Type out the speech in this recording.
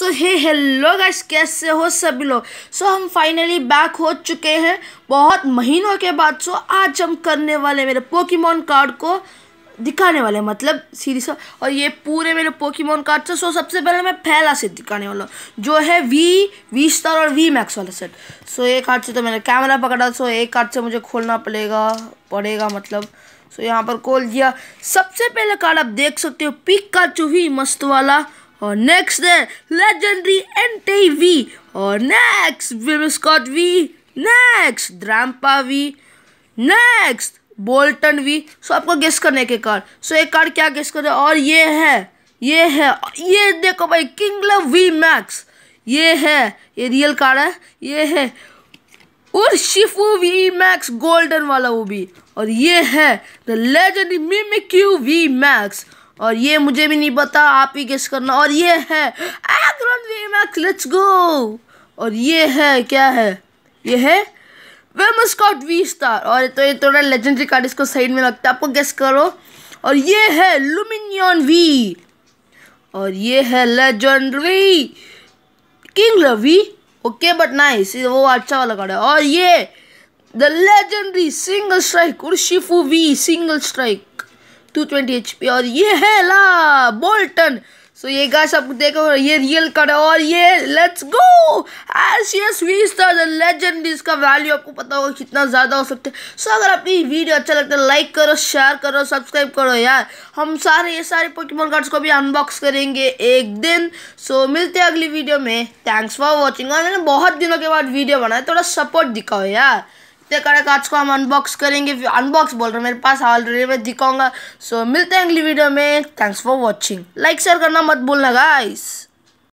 सो हे hello guys कैसे हो सभी लोग सो हम फाइनली बैक हो चुके हैं बहुत महीनों के बाद सो so, आज हम करने वाले मेरे पोकीमोन कार्ड को दिखाने वाले मतलब सीरीज और ये पूरे मेरे पोकीमोन कार्ड से सो सबसे पहले मैं पहला सेट दिखाने वाला हूँ जो है वी वी स्टार और वी मैक्स वाला सेट सो एक कार्ड से तो मैंने कैमरा पकड़ा सो एक कार्ड से मुझे खोलना पड़ेगा पड़ेगा मतलब सो यहाँ पर खोल दिया सबसे पहला कार्ड आप देख सकते हो पिक का चूही मस्त वाला और नेक्स्ट है लेजेंडरी एन वी और next Whimsicott V next Drampa V next Boltund V so आपको गेस करने के कार्ड सो एक कार्ड क्या गेस करें और ये है ये है ये देखो भाई किंगलम वी मैक्स ये है ये रियल कार्ड है ये है और शिफू वी मैक्स गोल्डन वाला वो भी और ये है the legendary Mimikyu V max और ये मुझे भी नहीं पता आप ही गेस करना और ये है लेट्स गो और ये है क्या है ये है वेमस वी स्टार और तो ये थोड़ा लेजेंडरी कार्ड इसको साइड में लगता है आपको गेस करो और ये है लुमिनियन वी और ये है लेजेंडरी किंग लवी ओके बट नाइस वो अच्छा वाला कार्ड है और ये the legendary single strike Urshifu V single strike two twenty H P और ये है ला बोल्टन सो so, ये गाइस आप देखो ये रियल कार्ड है और ये let's go S V star the legend इसका वैल्यू आपको पता होगा कितना ज़्यादा हो सकता है सो so, अगर आपकी वीडियो अच्छा लगता है लाइक करो शेयर करो सब्सक्राइब करो यार हम सारे ये सारे पोकेमोन कार्ड्स को भी अनबॉक्स करेंगे एक दिन सो so, मिलते हैं अगली वीडियो में थैंक्स फॉर वॉचिंग और मैंने बहुत दिनों के बाद वीडियो बनाया थोड़ा सपोर्ट दिखाओ यार इतने कड़े कांच को हम अनबॉक्स करेंगे अनबॉक्स बोल रहे हैं मेरे पास ऑलरेडी मैं दिखाऊंगा सो so, मिलते हैं अगली वीडियो में thanks for watching like share करना मत भूलना गाइस